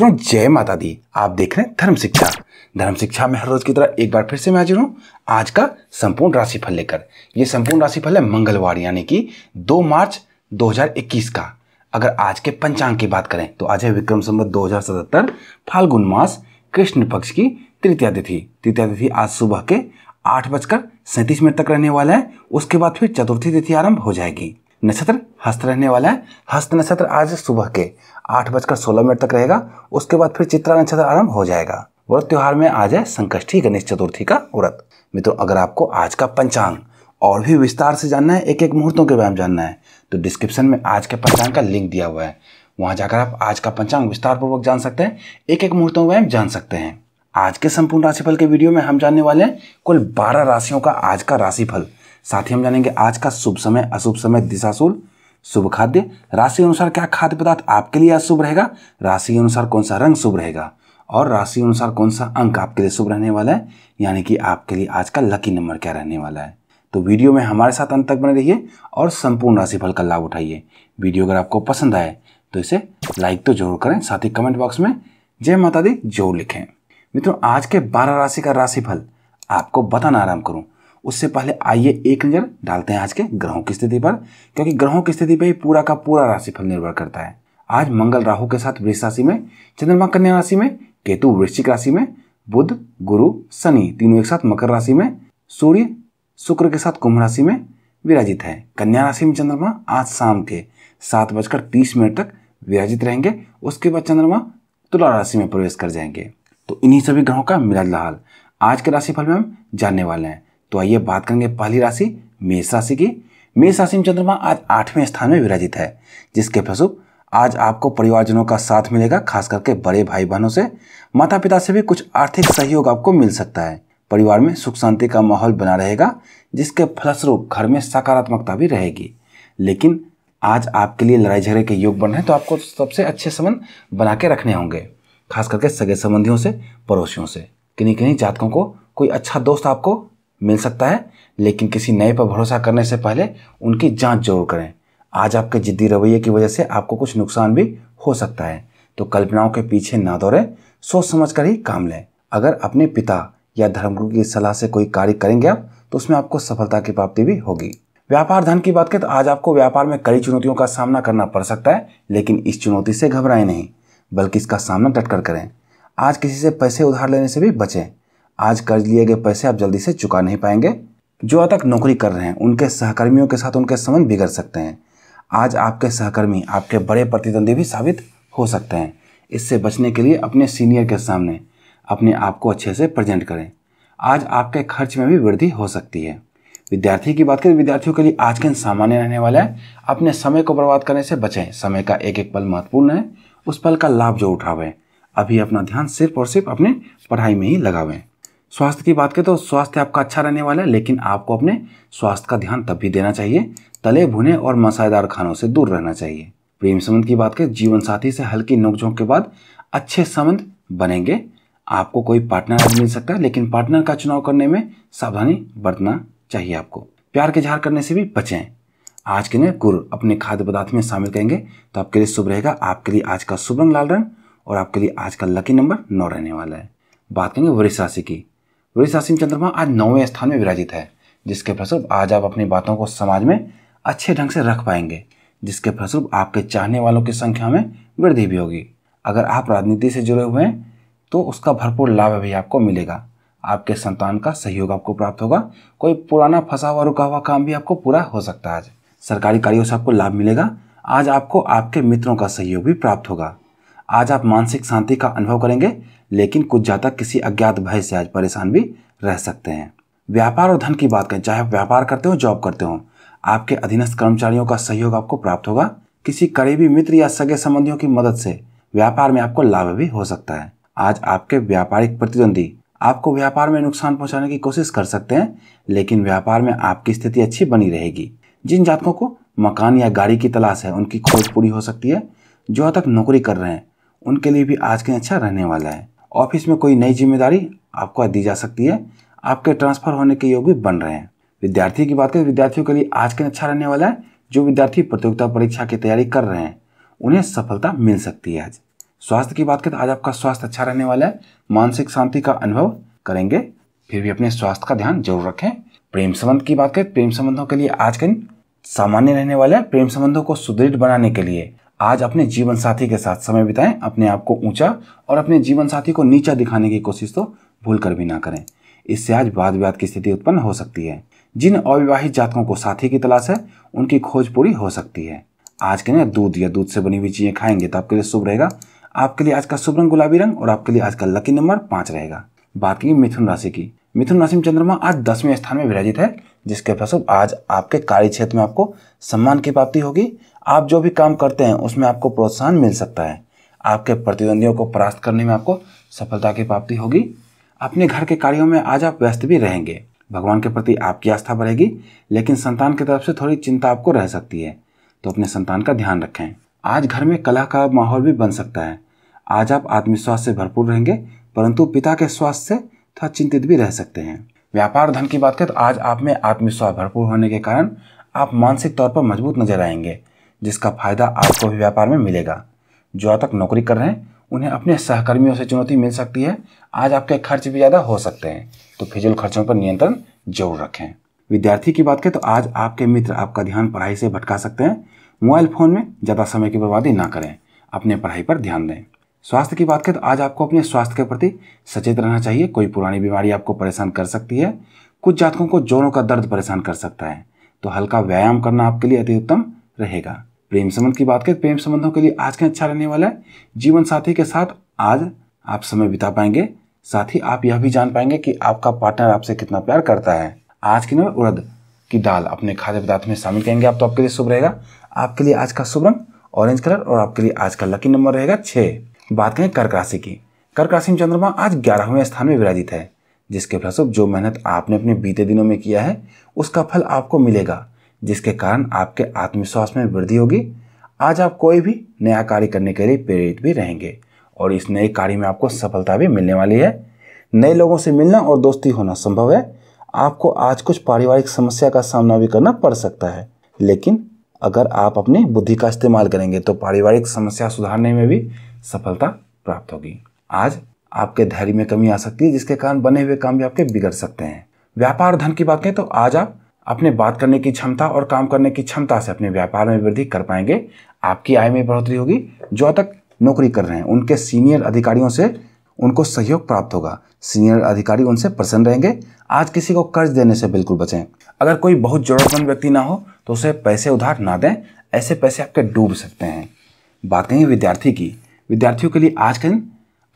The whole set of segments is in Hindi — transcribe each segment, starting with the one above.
मित्रों जय माता दी आप देख रहे हैं धर्म शिक्षा धर्म शिक्षा में हर रोज की तरह एक बार फिर से मैं हाजिर हूँ आज का संपूर्ण राशिफल लेकर ये संपूर्ण राशिफल है मंगलवार यानी कि 2 मार्च 2021 का अगर आज के पंचांग की बात करें तो आज है विक्रम संवत 2077 फाल्गुन मास कृष्ण पक्ष की तृतीय तिथि तृतीय तिथि आज सुबह के आठ बजकर सैंतीस मिनट तक रहने वाला है उसके बाद फिर चतुर्थी तिथि आरंभ हो जाएगी नक्षत्र हस्त रहने वाला है हस्त नक्षत्र आज सुबह के आठ बजकर सोलह मिनट तक रहेगा उसके बाद फिर चित्रा नक्षत्र आरंभ हो जाएगा व्रत त्योहार में आ जाए संकष्टी गणेश चतुर्थी का व्रत मित्रों अगर आपको आज का पंचांग और भी विस्तार से जानना है एक एक मुहूर्तों के बारे में जानना है तो डिस्क्रिप्शन में आज के पंचांग का लिंक दिया हुआ है वहां जाकर आप आज का पंचांग विस्तार पूर्वक जान सकते हैं एक एक मुहूर्तों के बारे में जान सकते हैं आज के संपूर्ण राशिफल के वीडियो में हम जानने वाले हैं कुल बारह राशियों का आज का राशिफल साथ ही हम जानेंगे आज का शुभ समय अशुभ समय दिशाशूल शुभ खाद्य राशि अनुसार क्या खाद्य पदार्थ आपके लिए आज शुभ रहेगा राशि अनुसार कौन सा रंग शुभ रहेगा और राशि अनुसार कौन सा अंक आपके लिए शुभ रहने वाला है यानी कि आपके लिए आज का लकी नंबर क्या रहने वाला है तो वीडियो में हमारे साथ अंत तक बने रहिए और संपूर्ण राशिफल का लाभ उठाइए वीडियो अगर आपको पसंद आए तो इसे लाइक तो जरूर करें साथ ही कमेंट बॉक्स में जय माता दी जरूर लिखें मित्रों आज के बारह राशि का राशिफल आपको बताना आराम करूं उससे पहले आइए एक नज़र डालते हैं आज के ग्रहों की स्थिति पर क्योंकि ग्रहों की स्थिति पर ही पूरा का पूरा राशिफल निर्भर करता है आज मंगल राहु के साथ वृक्ष राशि में चंद्रमा कन्या राशि में केतु वृश्चिक राशि में बुध गुरु शनि तीनों एक साथ मकर राशि में सूर्य शुक्र के साथ कुंभ राशि में विराजित है कन्या राशि में चंद्रमा आज शाम के सात बजकर तीस मिनट तक विराजित रहेंगे उसके बाद चंद्रमा तुला राशि में प्रवेश कर जाएंगे तो इन्हीं सभी ग्रहों का मिला लाल आज के राशिफल में हम जानने वाले हैं तो आइए बात करेंगे पहली राशि मेष राशि की मेष राशि में चंद्रमा आज आठवें स्थान में विराजित है जिसके फलस्वरूप आज आपको परिवारजनों का साथ मिलेगा खास करके बड़े भाई बहनों से माता पिता से भी कुछ आर्थिक सहयोग आपको मिल सकता है परिवार में सुख शांति का माहौल बना रहेगा जिसके फलस्वरूप घर में सकारात्मकता भी रहेगी लेकिन आज आपके लिए लड़ाई झगड़े के योग बन रहे हैं तो आपको सबसे अच्छे संबंध बना के रखने होंगे खास करके सगे संबंधियों से पड़ोसियों से किन्हीं किन्हीं जातकों को कोई अच्छा दोस्त आपको मिल सकता है लेकिन किसी नए पर भरोसा करने से पहले उनकी जांच जरूर करें आज आपके जिद्दी रवैये की वजह से आपको कुछ नुकसान भी हो सकता है तो कल्पनाओं के पीछे ना दौड़े सोच समझ कर ही काम लें अगर अपने पिता या धर्मगुरु की सलाह से कोई कार्य करेंगे आप तो उसमें आपको सफलता की प्राप्ति भी होगी व्यापार धन की बात करें तो आज आपको व्यापार में कई चुनौतियों का सामना करना पड़ सकता है लेकिन इस चुनौती से घबराएं नहीं बल्कि इसका सामना डटकर करें आज किसी से पैसे उधार लेने से भी बचें आज कर्ज लिए गए पैसे आप जल्दी से चुका नहीं पाएंगे जो अब तक नौकरी कर रहे हैं उनके सहकर्मियों के साथ उनके संबंध बिगड़ सकते हैं आज आपके सहकर्मी आपके बड़े प्रतिद्वंदी भी साबित हो सकते हैं इससे बचने के लिए अपने सीनियर के सामने अपने आप को अच्छे से प्रेजेंट करें आज आपके खर्च में भी वृद्धि हो सकती है विद्यार्थी की बात करें विद्यार्थियों के लिए आज के दिन सामान्य रहने वाला है अपने समय को बर्बाद करने से बचें समय का एक एक पल महत्वपूर्ण है उस पल का लाभ जो उठावें अभी अपना ध्यान सिर्फ और सिर्फ अपने पढ़ाई में ही लगावें स्वास्थ्य की बात करें तो स्वास्थ्य आपका अच्छा रहने वाला है लेकिन आपको अपने स्वास्थ्य का ध्यान तब भी देना चाहिए तले भुने और मसालेदार खानों से दूर रहना चाहिए प्रेम संबंध की बात करें जीवन साथी से हल्की नोकझोंक के बाद अच्छे संबंध बनेंगे आपको कोई पार्टनर नहीं मिल सकता लेकिन पार्टनर का चुनाव करने में सावधानी बरतना चाहिए आपको प्यार के झार करने से भी बचें आज के लिए गुड़ अपने खाद्य पदार्थ में शामिल करेंगे तो आपके लिए शुभ रहेगा आपके लिए आज का शुभ रंग लाल रंग और आपके लिए आज का लकी नंबर नौ रहने वाला है बात करेंगे वृक्ष राशि की वृष राशि में चंद्रमा आज नौवें स्थान में विराजित है जिसके फलस्वरूप आज आप अपनी बातों को समाज में अच्छे ढंग से रख पाएंगे जिसके फलस्वरूप आपके चाहने वालों की संख्या में वृद्धि भी होगी अगर आप राजनीति से जुड़े हुए हैं तो उसका भरपूर लाभ भी आपको मिलेगा आपके संतान का सहयोग आपको प्राप्त होगा कोई पुराना फंसा हुआ रुका हुआ काम भी आपको पूरा हो सकता है आज सरकारी कार्यों से आपको लाभ मिलेगा आज आपको आपके मित्रों का सहयोग भी प्राप्त होगा आज आप मानसिक शांति का अनुभव करेंगे लेकिन कुछ ज़्यादा किसी अज्ञात भय से आज परेशान भी रह सकते हैं व्यापार और धन की बात करें चाहे आप व्यापार करते हो जॉब करते हो आपके अधीनस्थ कर्मचारियों का सहयोग आपको प्राप्त होगा किसी करीबी मित्र या सगे संबंधियों की मदद से व्यापार में आपको लाभ भी हो सकता है आज आपके व्यापारिक प्रतिद्वंदी आपको व्यापार में नुकसान पहुंचाने की कोशिश कर सकते हैं लेकिन व्यापार में आपकी स्थिति अच्छी बनी रहेगी जिन जातकों को मकान या गाड़ी की तलाश है उनकी खोज पूरी हो सकती है जो तक नौकरी कर रहे हैं उनके लिए भी आज के अच्छा रहने वाला है ऑफिस में कोई नई जिम्मेदारी आपको दी जा सकती है आपके ट्रांसफर होने के योग भी बन रहे हैं विद्यार्थी की बात करें विद्यार्थियों के लिए आज का अच्छा रहने वाला है जो विद्यार्थी प्रतियोगिता परीक्षा की तैयारी कर रहे हैं उन्हें सफलता मिल सकती है आज स्वास्थ्य की बात करें तो आज आपका स्वास्थ्य अच्छा रहने वाला है मानसिक शांति का अनुभव करेंगे फिर भी अपने स्वास्थ्य का ध्यान जरूर रखें प्रेम संबंध की बात करें प्रेम संबंधों के लिए आज का सामान्य रहने वाला है प्रेम संबंधों को सुदृढ़ बनाने के लिए आज अपने जीवन साथी के साथ समय बिताएं अपने आप को ऊंचा और अपने जीवन साथी को नीचा दिखाने की कोशिश तो भूल कर भी ना करें इससे आज वाद विवाद की स्थिति उत्पन्न हो सकती है जिन अविवाहित जातकों को साथी की तलाश है उनकी खोज पूरी हो सकती है आज के ना दूध या दूध से बनी हुई चीज़ें खाएंगे तो आपके लिए शुभ रहेगा आपके लिए आज का शुभ रंग गुलाबी रंग और आपके लिए आज का लकी नंबर पांच रहेगा बात की मिथुन राशि की मिथुन राशि में चंद्रमा आज दसवें स्थान में विराजित है जिसके फलस्वरूप आज आपके कार्य क्षेत्र में आपको सम्मान की प्राप्ति होगी आप जो भी काम करते हैं उसमें आपको प्रोत्साहन मिल सकता है आपके प्रतिद्वंदियों को परास्त करने में आपको सफलता की प्राप्ति होगी अपने घर के कार्यों में आज आप व्यस्त भी रहेंगे भगवान के प्रति आपकी आस्था बढ़ेगी लेकिन संतान की तरफ से थोड़ी चिंता आपको रह सकती है तो अपने संतान का ध्यान रखें आज घर में कला का माहौल भी बन सकता है आज आप आत्मविश्वास से भरपूर रहेंगे परंतु पिता के स्वास्थ्य से थोड़ा चिंतित भी रह सकते हैं व्यापार धन की बात करें तो आज आप में आत्मविश्वास भरपूर होने के कारण आप मानसिक तौर पर मजबूत नजर आएंगे जिसका फायदा आपको भी व्यापार में मिलेगा जो तक नौकरी कर रहे हैं उन्हें अपने सहकर्मियों से चुनौती मिल सकती है आज आपके खर्च भी ज़्यादा हो सकते हैं तो फिजूल खर्चों पर नियंत्रण जरूर रखें विद्यार्थी की बात करें तो आज आपके मित्र आपका ध्यान पढ़ाई से भटका सकते हैं मोबाइल फ़ोन में ज़्यादा समय की बर्बादी ना करें अपने पढ़ाई पर ध्यान दें स्वास्थ्य की बात करें तो आज आपको अपने स्वास्थ्य के प्रति सचेत रहना चाहिए कोई पुरानी बीमारी आपको परेशान कर सकती है कुछ जातकों को जोड़ों का दर्द परेशान कर सकता है तो हल्का व्यायाम करना आपके लिए अति उत्तम रहेगा प्रेम संबंध की बात करें तो प्रेम संबंधों के लिए आज का अच्छा रहने वाला है जीवन साथी के साथ आज आप समय बिता पाएंगे साथ ही आप यह भी जान पाएंगे कि आपका पार्टनर आपसे कितना प्यार करता है आज की नंबर उड़द की दाल अपने खाद्य पदार्थ में शामिल करेंगे आप तो आपके लिए शुभ रहेगा आपके लिए आज का शुभ रंग ऑरेंज कलर और आपके लिए आज का लकी नंबर रहेगा छः बात करें कर्क राशि की कर्क राशि में चंद्रमा आज ग्यारहवें स्थान में विराजित है जिसके फलस्वरूप जो मेहनत आपने अपने बीते दिनों में किया है उसका फल आपको मिलेगा जिसके कारण आपके आत्मविश्वास में वृद्धि होगी आज आप कोई भी नया कार्य करने के लिए प्रेरित भी रहेंगे और इस नए कार्य में आपको सफलता भी मिलने वाली है नए लोगों से मिलना और दोस्ती होना संभव है आपको आज कुछ पारिवारिक समस्या का सामना भी करना पड़ सकता है लेकिन अगर आप अपनी बुद्धि का इस्तेमाल करेंगे तो पारिवारिक समस्या सुधारने में भी सफलता प्राप्त होगी आज आपके धैर्य में कमी आ सकती है जिसके कारण बने हुए काम भी आपके बिगड़ सकते हैं व्यापार धन की बात करें तो आज आप अपने बात करने की क्षमता और काम करने की क्षमता से अपने व्यापार में वृद्धि कर पाएंगे आपकी आय में बढ़ोतरी होगी जो तक नौकरी कर रहे हैं उनके सीनियर अधिकारियों से उनको सहयोग प्राप्त होगा सीनियर अधिकारी उनसे प्रसन्न रहेंगे आज किसी को कर्ज देने से बिल्कुल बचें अगर कोई बहुत जरूरतमंद व्यक्ति ना हो तो उसे पैसे उधार ना दें ऐसे पैसे आपके डूब सकते हैं बात करें विद्यार्थी की विद्यार्थियों के लिए आज का दिन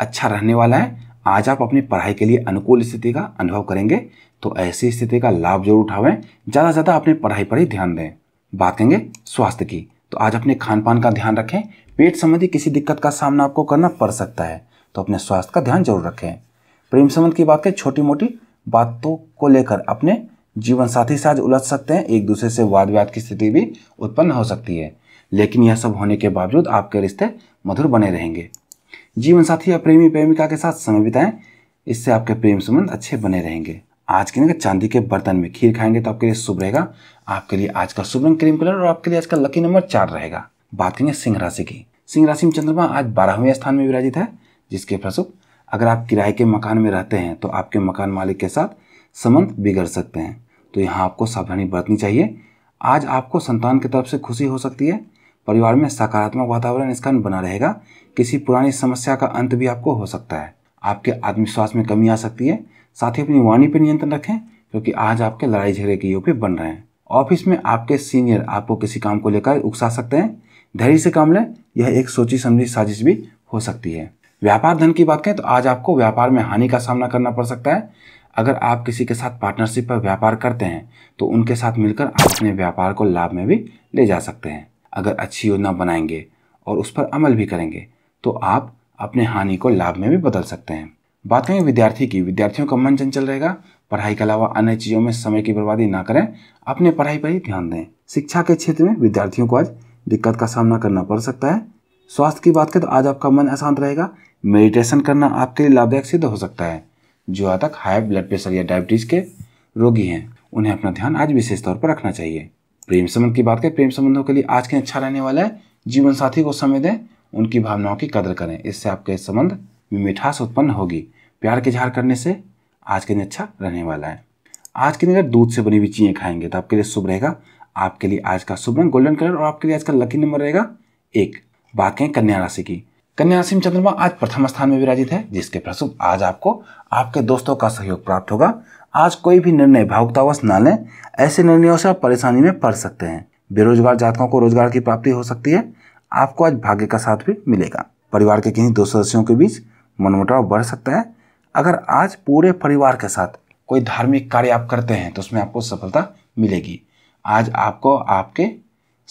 अच्छा रहने वाला है आज आप अपनी पढ़ाई के लिए अनुकूल स्थिति का अनुभव करेंगे तो ऐसी स्थिति का लाभ जरूर उठावें ज़्यादा से ज़्यादा अपनी पढ़ाई पर ही ध्यान दें बात करेंगे स्वास्थ्य की तो आज अपने खान पान का ध्यान रखें पेट संबंधी किसी दिक्कत का सामना आपको करना पड़ सकता है तो अपने स्वास्थ्य का ध्यान जरूर रखें प्रेम संबंध की बात करें छोटी मोटी बातों को लेकर अपने जीवन साथी साथ उलझ सकते हैं एक दूसरे से वाद विवाद की स्थिति भी उत्पन्न हो सकती है लेकिन यह सब होने के बावजूद आपके रिश्ते मधुर बने रहेंगे जीवन साथी या प्रेमी प्रेमिका के साथ समय बिताएं इससे आपके प्रेम संबंध अच्छे बने रहेंगे आज के ना चांदी के बर्तन में खीर खाएंगे तो आपके लिए शुभ रहेगा आपके लिए आज का शुभ रंग क्रीम कलर और आपके लिए आज का लकी नंबर चार रहेगा बात करेंगे सिंह राशि की सिंह राशि में चंद्रमा आज बारहवें स्थान में विराजित है जिसके फलस्वरूप अगर आप किराए के मकान में रहते हैं तो आपके मकान मालिक के साथ संबंध बिगड़ सकते हैं तो यहाँ आपको सावधानी बरतनी चाहिए आज आपको संतान की तरफ से खुशी हो सकती है परिवार में सकारात्मक वातावरण इस कारण बना रहेगा किसी पुरानी समस्या का अंत भी आपको हो सकता है आपके आत्मविश्वास में कमी आ सकती है साथ ही अपनी वाणी पर नियंत्रण रखें क्योंकि आज आपके लड़ाई झगड़े के योग बन रहे हैं ऑफिस में आपके सीनियर आपको किसी काम को लेकर उकसा सकते हैं धैर्य से काम लें यह एक सोची समझी साजिश भी हो सकती है व्यापार धन की बात करें तो आज आपको व्यापार में हानि का सामना करना पड़ सकता है अगर आप किसी के साथ पार्टनरशिप पर व्यापार करते हैं तो उनके साथ मिलकर आप अपने व्यापार को लाभ में भी ले जा सकते हैं अगर अच्छी योजना बनाएंगे और उस पर अमल भी करेंगे तो आप अपने हानि को लाभ में भी बदल सकते हैं बात करें विद्यार्थी की विद्यार्थियों का मन चंचल रहेगा पढ़ाई के अलावा अन्य चीज़ों में समय की बर्बादी ना करें अपने पढ़ाई पर ही ध्यान दें शिक्षा के क्षेत्र में विद्यार्थियों को आज दिक्कत का सामना करना पड़ सकता है स्वास्थ्य की बात करें तो आज आपका मन अशांत रहेगा मेडिटेशन करना आपके लिए लाभदायक सिद्ध हो सकता है जो तक हाई ब्लड प्रेशर या डायबिटीज़ के रोगी हैं उन्हें अपना ध्यान आज विशेष तौर पर रखना चाहिए प्रेम संबंध की बात करें प्रेम संबंधों के लिए आज के अच्छा रहने वाला है जीवन साथी को समय दें उनकी भावनाओं की कदर करें इससे आपके संबंध में मिठास उत्पन्न होगी प्यार के झार करने से आज के दिन अच्छा रहने वाला है आज के दिन अगर दूध से बनी हुई चीज़ें खाएंगे तो आपके लिए शुभ रहेगा आपके लिए आज का शुभ रंग गोल्डन कलर और आपके लिए आज का लकी नंबर रहेगा एक बात कहें कन्या राशि की कन्या राशि में चंद्रमा आज प्रथम स्थान में विराजित है जिसके प्रसुभ आज आपको आपके दोस्तों का सहयोग प्राप्त होगा आज कोई भी निर्णय भावुकतावश न लें ऐसे निर्णयों से आप परेशानी में पड़ सकते हैं बेरोजगार जातकों को रोजगार की प्राप्ति हो सकती है आपको आज भाग्य का साथ भी मिलेगा परिवार के किसी दो सदस्यों के बीच मनमुटाव बढ़ सकता है अगर आज पूरे परिवार के साथ कोई धार्मिक कार्य आप करते हैं तो उसमें आपको सफलता मिलेगी आज आपको आपके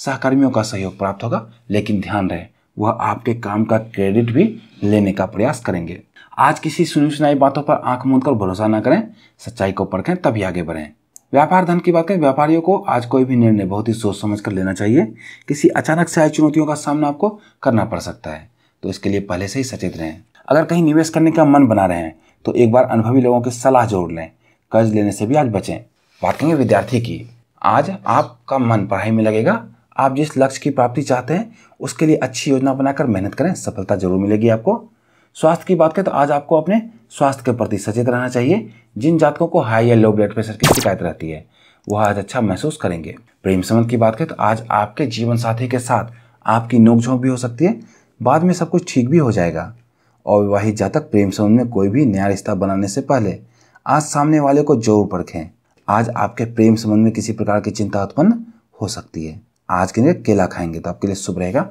सहकर्मियों का सहयोग प्राप्त होगा लेकिन ध्यान रहे वह आपके काम का क्रेडिट भी लेने का प्रयास करेंगे आज किसी सुनी सुनाई बातों पर आंख मूंद कर भरोसा ना करें सच्चाई को परखें तभी आगे बढ़ें व्यापार धन की बात करें व्यापारियों को आज कोई भी निर्णय बहुत ही सोच समझ कर लेना चाहिए किसी अचानक से आई चुनौतियों का सामना आपको करना पड़ सकता है तो इसके लिए पहले से ही सचेत रहें अगर कहीं निवेश करने का मन बना रहे हैं तो एक बार अनुभवी लोगों की सलाह जरूर लें कर्ज लेने से भी आज बचें बात करेंगे विद्यार्थी की आज आपका मन पढ़ाई में लगेगा आप जिस लक्ष्य की प्राप्ति चाहते हैं उसके लिए अच्छी योजना बनाकर मेहनत करें सफलता जरूर मिलेगी आपको स्वास्थ्य की बात करें तो आज आपको अपने स्वास्थ्य के प्रति सचेत रहना चाहिए जिन जातकों को हाई या लो ब्लड प्रेशर की शिकायत रहती है वह आज अच्छा महसूस करेंगे प्रेम संबंध की बात करें तो आज आपके जीवन साथी के साथ आपकी नोकझोंक भी हो सकती है बाद में सब कुछ ठीक भी हो जाएगा अविवाहित विवाहित जातक प्रेम संबंध में कोई भी नया रिश्ता बनाने से पहले आज सामने वाले को जरूर परखें आज आपके प्रेम संबंध में किसी प्रकार की चिंता उत्पन्न हो सकती है आज के लिए केला खाएंगे तो आपके लिए शुभ रहेगा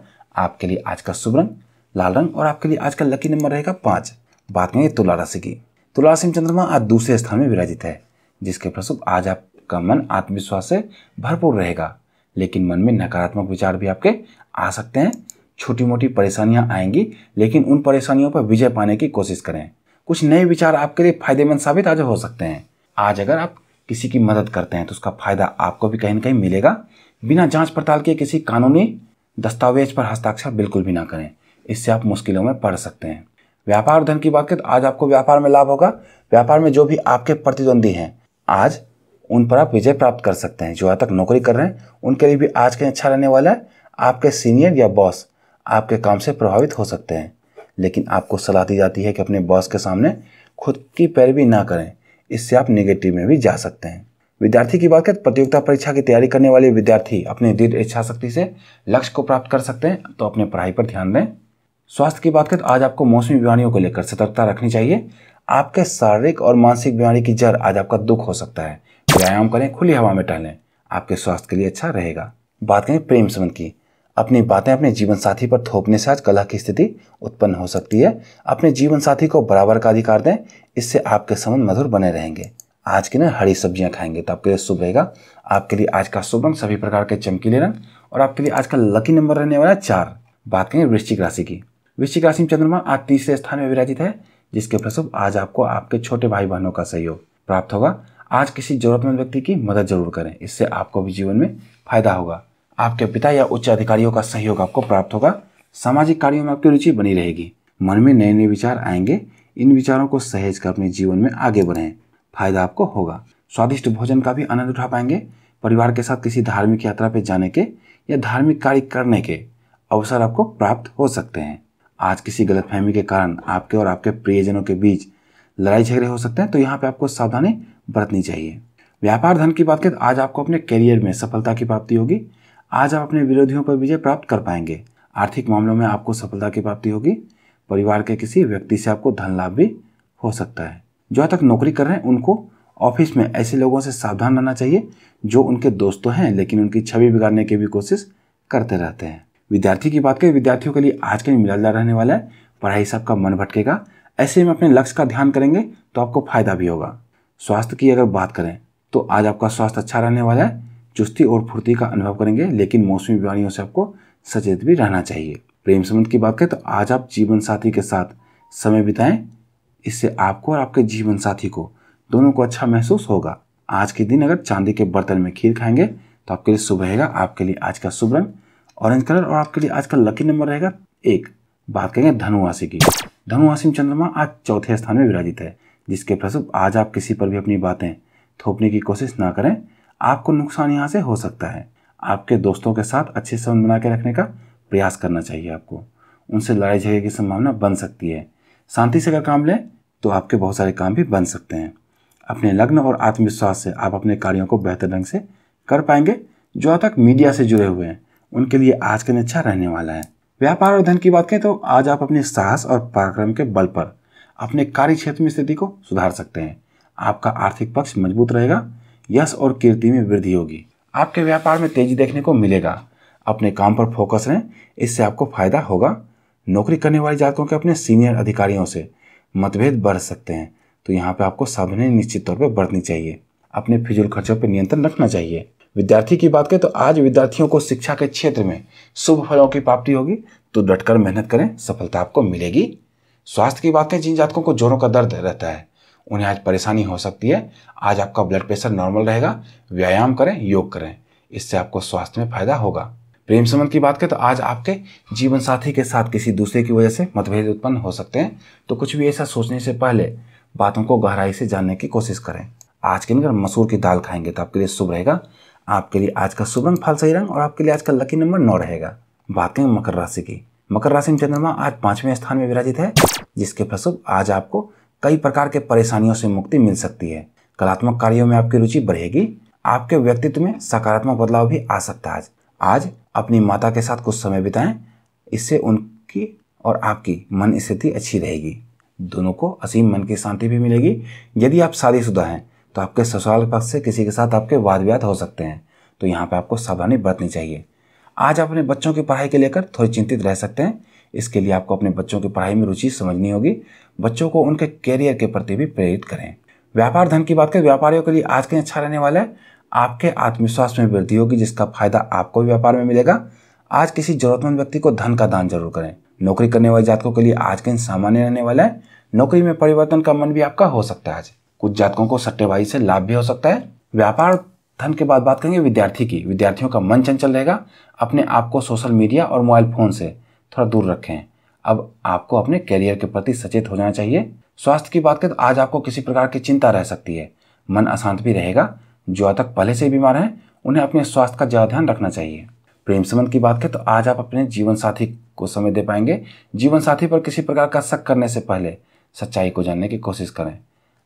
आपके लिए आज का शुभ रंग लाल रंग और आपके लिए आज का लकी नंबर रहेगा पाँच बात करेंगे तुला राशि की तुला राशि में चंद्रमा आज दूसरे स्थान में विराजित है जिसके प्रसुप आज आपका मन आत्मविश्वास से भरपूर रहेगा लेकिन मन में नकारात्मक विचार भी आपके आ सकते हैं छोटी मोटी परेशानियां आएंगी लेकिन उन परेशानियों पर विजय पाने की कोशिश करें कुछ नए विचार आपके लिए फायदेमंद साबित आज हो सकते हैं आज अगर आप किसी की मदद करते हैं तो उसका फायदा आपको भी कहीं ना कहीं मिलेगा बिना जांच पड़ताल के किसी कानूनी दस्तावेज पर हस्ताक्षर बिल्कुल भी ना करें इससे आप मुश्किलों में पड़ सकते हैं व्यापार धन की बात करें तो आज आपको व्यापार में लाभ होगा व्यापार में जो भी आपके प्रतिद्वंदी हैं आज उन पर आप विजय प्राप्त कर सकते हैं जो आज तक नौकरी कर रहे हैं उनके लिए भी आज कहीं अच्छा रहने वाला है आपके सीनियर या बॉस आपके काम से प्रभावित हो सकते हैं लेकिन आपको सलाह दी जाती है कि अपने बॉस के सामने खुद की पैरवी ना करें इससे आप निगेटिव में भी जा सकते हैं विद्यार्थी की बात करें प्रतियोगिता परीक्षा की तैयारी करने वाले विद्यार्थी अपनी दृढ़ इच्छा शक्ति से लक्ष्य को प्राप्त कर सकते हैं तो अपने पढ़ाई पर ध्यान दें स्वास्थ्य की बात करें आज आपको मौसमी बीमारियों को लेकर सतर्कता रखनी चाहिए आपके शारीरिक और मानसिक बीमारी की जड़ आज आपका दुख हो सकता है व्यायाम करें खुली हवा में टहलें आपके स्वास्थ्य के लिए अच्छा रहेगा बात करें प्रेम संबंध की अपनी बातें अपने जीवन साथी पर थोपने से आज कला की स्थिति उत्पन्न हो सकती है अपने जीवन साथी को बराबर का अधिकार दें इससे आपके संबंध मधुर बने रहेंगे आज की ना हरी सब्जियां खाएंगे तो आपके लिए शुभ रहेगा आपके लिए आज का शुभ रंग सभी प्रकार के चमकीले रंग और आपके लिए आज का लकी नंबर रहने वाला चार बात करें वृश्चिक राशि की वृश्चिक राशि में चंद्रमा आज तीसरे स्थान में विराजित है जिसके फलस्वरूप आज आपको आपके छोटे भाई बहनों का सहयोग प्राप्त होगा आज किसी जरूरतमंद व्यक्ति की मदद जरूर करें इससे आपको भी जीवन में फायदा होगा आपके पिता या उच्च अधिकारियों का सहयोग आपको प्राप्त होगा सामाजिक कार्यों में आपकी रुचि बनी रहेगी मन में नए नए विचार आएंगे इन विचारों को सहेज कर अपने जीवन में आगे बढ़ें फायदा आपको होगा स्वादिष्ट भोजन का भी आनंद उठा पाएंगे परिवार के साथ किसी धार्मिक यात्रा पर जाने के या धार्मिक कार्य करने के अवसर आपको प्राप्त हो सकते हैं आज किसी गलतफहमी के कारण आपके और आपके प्रियजनों के बीच लड़ाई झगड़े हो सकते हैं तो यहाँ पे आपको सावधानी बरतनी चाहिए व्यापार धन की बात करें तो आज आपको अपने करियर में सफलता की प्राप्ति होगी आज आप अपने विरोधियों पर विजय प्राप्त कर पाएंगे आर्थिक मामलों में आपको सफलता की प्राप्ति होगी परिवार के किसी व्यक्ति से आपको धन लाभ भी हो सकता है जहाँ तक नौकरी कर रहे हैं उनको ऑफिस में ऐसे लोगों से सावधान रहना चाहिए जो उनके दोस्त तो हैं लेकिन उनकी छवि बिगाड़ने की भी कोशिश करते रहते हैं विद्यार्थी की बात करें विद्यार्थियों के लिए आज के दिन रहने वाला है पढ़ाई से आपका मन भटकेगा ऐसे में अपने लक्ष्य का ध्यान करेंगे तो आपको फायदा भी होगा स्वास्थ्य की अगर बात करें तो आज आपका स्वास्थ्य अच्छा रहने वाला है चुस्ती और फुर्ती का अनुभव करेंगे लेकिन मौसमी बीमारियों से आपको सचेत भी रहना चाहिए प्रेम संबंध की बात करें तो आज आप जीवन साथी के साथ समय बिताएं इससे आपको और आपके जीवन साथी को दोनों को अच्छा महसूस होगा आज के दिन अगर चांदी के बर्तन में खीर खाएंगे तो आपके लिए शुभ रहेगा आपके लिए आज का शुभ रंग ऑरेंज कलर और आपके लिए आज का लकी नंबर रहेगा एक बात करेंगे धनुराशि की धनुराशि में चंद्रमा आज चौथे स्थान में विराजित है जिसके फलस्वरूप आज आप किसी पर भी अपनी बातें थोपने की कोशिश ना करें आपको नुकसान यहाँ से हो सकता है आपके दोस्तों के साथ अच्छे संबंध बना के रखने का प्रयास करना चाहिए आपको उनसे लड़ाई झगड़े की संभावना बन सकती है शांति से अगर काम लें तो आपके बहुत सारे काम भी बन सकते हैं अपने लग्न और आत्मविश्वास से आप अपने कार्यों को बेहतर ढंग से कर पाएंगे जो तक मीडिया से जुड़े हुए हैं उनके लिए आज का दिन अच्छा रहने वाला है व्यापार और धन की बात करें तो आज आप अपने साहस और पराक्रम के बल पर अपने कार्य क्षेत्र में स्थिति को सुधार सकते हैं आपका आर्थिक पक्ष मजबूत रहेगा यश और कीर्ति में वृद्धि होगी आपके व्यापार में तेजी देखने को मिलेगा अपने काम पर फोकस रहें इससे आपको फायदा होगा नौकरी करने वाले जातकों के अपने सीनियर अधिकारियों से मतभेद बढ़ सकते हैं तो यहाँ पे आपको सावधानी निश्चित तौर पर बरतनी चाहिए अपने फिजूल खर्चों पर नियंत्रण रखना चाहिए विद्यार्थी की बात करें तो आज विद्यार्थियों को शिक्षा के क्षेत्र में शुभ फलों की प्राप्ति होगी तो डटकर मेहनत करें सफलता आपको मिलेगी स्वास्थ्य की बात करें जिन जातकों को जोरों का दर्द रहता है उन्हें आज परेशानी हो सकती है आज आपका ब्लड प्रेशर नॉर्मल रहेगा व्यायाम करें योग करें इससे आपको स्वास्थ्य में फायदा होगा प्रेम संबंध की बात करें तो आज आपके जीवन साथी के साथ किसी दूसरे की वजह से मतभेद उत्पन्न हो सकते हैं तो कुछ भी ऐसा सोचने से पहले बातों को गहराई से जानने की कोशिश करें आज के दिन अगर मसूर की दाल खाएंगे तो आपके लिए शुभ रहेगा आपके लिए आज का शुभ रंग फल सही रंग और आपके लिए आज का लकी नंबर नौ रहेगा बात करें मकर राशि की मकर राशि में चंद्रमा आज पांचवें स्थान में विराजित है जिसके फलस्वरूप आज आपको कई प्रकार के परेशानियों से मुक्ति मिल सकती है कलात्मक कार्यों में आपकी रुचि बढ़ेगी आपके व्यक्तित्व में सकारात्मक बदलाव भी आ सकता है आज अपनी माता के साथ कुछ समय बिताएं इससे उनकी और आपकी मन स्थिति अच्छी रहेगी दोनों को असीम मन की शांति भी मिलेगी यदि आप शादीशुदा हैं तो आपके ससुराल पक्ष से किसी के साथ आपके वाद विवाद हो सकते हैं तो यहाँ पर आपको सावधानी बरतनी चाहिए आज आप अपने बच्चों की पढ़ाई के लेकर थोड़ी चिंतित रह सकते हैं इसके लिए आपको अपने बच्चों की पढ़ाई में रुचि समझनी होगी बच्चों को उनके कैरियर के प्रति भी प्रेरित करें व्यापार धन की बात करें व्यापारियों के लिए आज के अच्छा रहने वाला है आपके आत्मविश्वास में वृद्धि होगी जिसका फायदा आपको भी व्यापार में मिलेगा आज किसी जरूरतमंद व्यक्ति को धन का दान जरूर करें नौकरी करने वाले जातकों के लिए आज के दिन सामान्य रहने वाला है नौकरी में परिवर्तन का मन भी आपका हो सकता है आज कुछ जातकों को सट्टेबाजी से लाभ भी हो सकता है व्यापार धन के बाद बात करेंगे विद्यार्थी की विद्यार्थियों का मन चंचल रहेगा अपने आप को सोशल मीडिया और मोबाइल फोन से थोड़ा दूर रखें अब आपको अपने कैरियर के प्रति सचेत हो जाना चाहिए स्वास्थ्य की बात करें तो आज आपको किसी प्रकार की चिंता रह सकती है मन अशांत भी रहेगा जो आज तक पहले से बीमार हैं उन्हें अपने स्वास्थ्य का ज़्यादा ध्यान रखना चाहिए प्रेम संबंध की बात करें तो आज आप अपने जीवन साथी को समय दे पाएंगे जीवन साथी पर किसी प्रकार का शक करने से पहले सच्चाई को जानने की कोशिश करें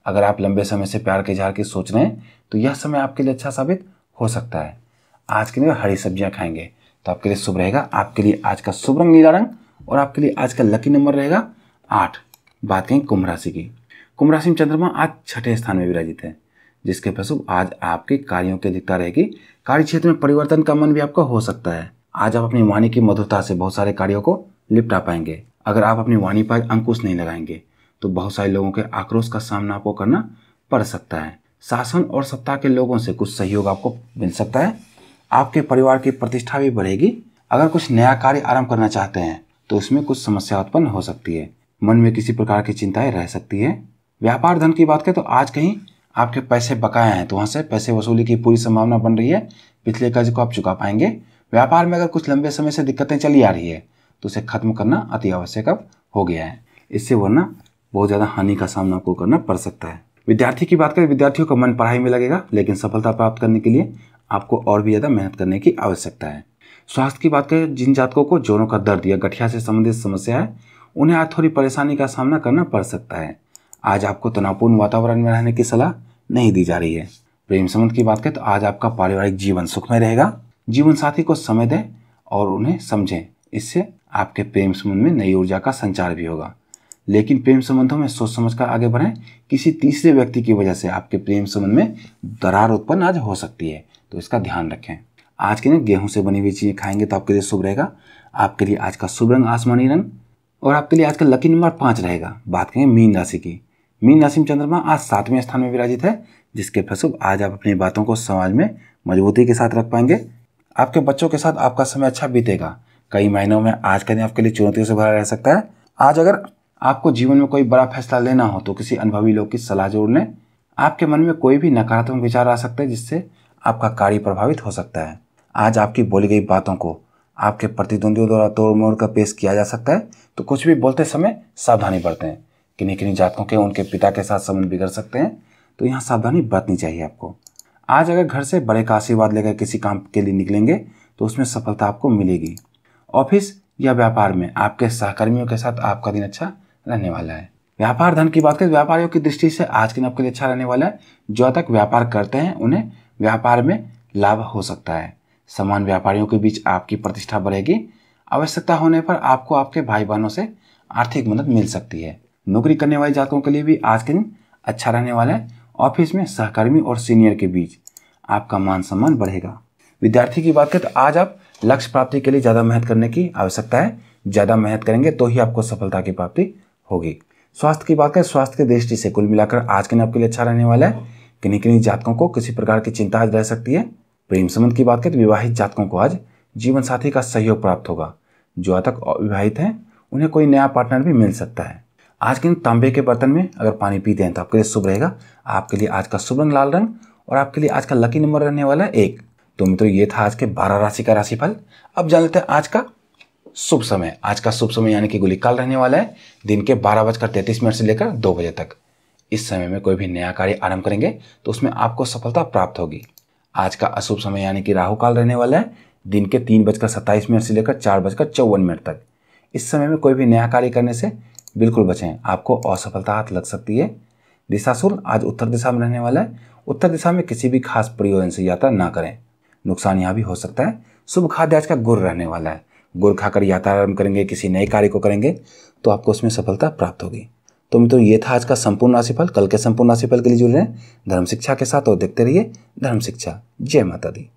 अगर आप लंबे समय से प्यार के इजहार की सोच रहे हैं तो यह समय आपके लिए अच्छा साबित हो सकता है आज के लिए हरी सब्जियां खाएंगे तो आपके लिए शुभ रहेगा आपके लिए आज का शुभ रंग नीला रंग और आपके लिए आज का लकी नंबर रहेगा आठ बात करें कुंभ राशि की कुंभ राशि में चंद्रमा आज छठे स्थान में विराजित है जिसके फलस्वरूप आज आपके कार्यों की अधिकता रहेगी कार्य क्षेत्र में परिवर्तन का मन भी आपका हो सकता है आज आप अपनी वाणी की मधुरता से बहुत सारे कार्यों को निपटा पाएंगे अगर आप अपनी वाणी पर अंकुश नहीं लगाएंगे तो बहुत सारे लोगों के आक्रोश का सामना आपको करना पड़ सकता है शासन और सत्ता के लोगों से कुछ सहयोग आपको मिल सकता है आपके परिवार की प्रतिष्ठा भी बढ़ेगी अगर कुछ नया कार्य आरंभ करना चाहते हैं तो उसमें कुछ समस्या उत्पन्न हो सकती है मन में किसी प्रकार की चिंताएं रह सकती है व्यापार धन की बात करें तो आज कहीं आपके पैसे बकाए हैं तो वहाँ से पैसे वसूली की पूरी संभावना बन रही है पिछले कर्ज को आप चुका पाएंगे व्यापार में अगर कुछ लंबे समय से दिक्कतें चली आ रही है तो उसे खत्म करना अति आवश्यक अब हो गया है इससे वरना बहुत ज़्यादा हानि का सामना आपको करना पड़ सकता है विद्यार्थी की बात करें विद्यार्थियों का मन पढ़ाई में लगेगा लेकिन सफलता प्राप्त करने के लिए आपको और भी ज़्यादा मेहनत करने की आवश्यकता है स्वास्थ्य की बात करें जिन जातकों को जोड़ों का दर्द या गठिया से संबंधित समस्या है उन्हें आज थोड़ी परेशानी का सामना करना पड़ सकता है आज आपको तनावपूर्ण वातावरण में रहने की सलाह नहीं दी जा रही है प्रेम संबंध की बात करें तो आज आपका पारिवारिक जीवन सुखमय रहेगा जीवन साथी को समय दें और उन्हें समझें इससे आपके प्रेम संबंध में नई ऊर्जा का संचार भी होगा लेकिन प्रेम संबंधों में सोच समझ कर आगे बढ़ें किसी तीसरे व्यक्ति की वजह से आपके प्रेम संबंध में दरार उत्पन्न आज हो सकती है तो इसका ध्यान रखें आज के दिन गेहूं से बनी हुई चीज़ें खाएंगे तो आपके लिए शुभ रहेगा आपके लिए आज का शुभ रंग आसमानी रंग और आपके लिए आज का लकी नंबर पाँच रहेगा बात करें मीन राशि की मीन राशि में चंद्रमा आज सातवें स्थान में विराजित है जिसके फलस्वरूप आज आप अपनी बातों को समाज में मजबूती के साथ रख पाएंगे आपके बच्चों के साथ आपका समय अच्छा बीतेगा कई महीनों में आज का दिन आपके लिए चुनौतियों से भरा रह सकता है आज अगर आपको जीवन में कोई बड़ा फैसला लेना हो तो किसी अनुभवी लोग की सलाह जोड़ लें आपके मन में कोई भी नकारात्मक विचार आ सकते हैं जिससे आपका कार्य प्रभावित हो सकता है आज आपकी बोली गई बातों को आपके प्रतिद्वंदियों द्वारा तोड़ मोड़ कर पेश किया जा सकता है तो कुछ भी बोलते समय सावधानी बरतें किन्हीं किन्हीं जातकों के उनके पिता के साथ संबंध बिगड़ सकते हैं तो यहाँ सावधानी बरतनी चाहिए आपको आज अगर घर से बड़े का आशीर्वाद लेकर किसी काम के लिए निकलेंगे तो उसमें सफलता आपको मिलेगी ऑफिस या व्यापार में आपके सहकर्मियों के साथ आपका दिन अच्छा रहने वाला है व्यापार धन की बात करें व्यापारियों की दृष्टि से आज के दिन आपके लिए अच्छा रहने वाला है जो तक व्यापार करते हैं उन्हें व्यापार में लाभ हो सकता है समान व्यापारियों के बीच आपकी प्रतिष्ठा बढ़ेगी आवश्यकता होने पर आपको आपके भाई बहनों से आर्थिक मदद मिल सकती है नौकरी करने वाले जातकों के लिए भी आज के दिन अच्छा रहने वाला है ऑफिस में सहकर्मी और सीनियर के बीच आपका मान सम्मान बढ़ेगा विद्यार्थी की बात करें तो आज आप लक्ष्य प्राप्ति के लिए ज़्यादा मेहनत करने की आवश्यकता है ज़्यादा मेहनत करेंगे तो ही आपको सफलता की प्राप्ति होगी स्वास्थ्य की बात करें स्वास्थ्य की दृष्टि से कुल मिलाकर आज के दिन आपके लिए अच्छा रहने वाला है किन्हीं किन्हीं जातकों को किसी प्रकार की चिंता आज रह सकती है प्रेम संबंध की बात करें तो विवाहित जातकों को आज जीवन साथी का सहयोग प्राप्त होगा जो आज अविवाहित हैं उन्हें कोई नया पार्टनर भी मिल सकता है आज के दिन तांबे के बर्तन में अगर पानी पीते हैं तो आपके लिए शुभ रहेगा आपके लिए आज का शुभ रंग लाल रंग और आपके लिए आज का लकी नंबर रहने वाला है एक तो मित्रों ये था आज के बारह राशि का राशिफल अब जान लेते हैं आज का शुभ समय आज का शुभ समय यानी कि गुलिकाल रहने वाला है दिन के बारह बजकर तैंतीस मिनट से लेकर दो बजे तक इस समय में कोई भी नया कार्य आरंभ करेंगे तो उसमें आपको सफलता प्राप्त होगी आज का अशुभ समय यानी कि राहु काल रहने वाला है दिन के तीन बजकर सत्ताईस मिनट से लेकर चार बजकर चौवन मिनट तक इस समय में कोई भी नया कार्य करने से बिल्कुल बचें आपको असफलता हाथ लग सकती है दिशाशूल आज उत्तर दिशा में रहने वाला है उत्तर दिशा में किसी भी खास प्रयोजन से यात्रा ना करें नुकसान यहाँ भी हो सकता है शुभ खाद्य आज का गुड़ रहने वाला है गुड़ खाकर यात्रा आरम्भ करेंगे किसी नए कार्य को करेंगे तो आपको उसमें सफलता प्राप्त होगी तो मित्रों ये था आज का संपूर्ण राशिफल कल के संपूर्ण राशिफल के लिए जुड़ रहे हैं धर्म शिक्षा के साथ और देखते रहिए धर्म शिक्षा जय माता दी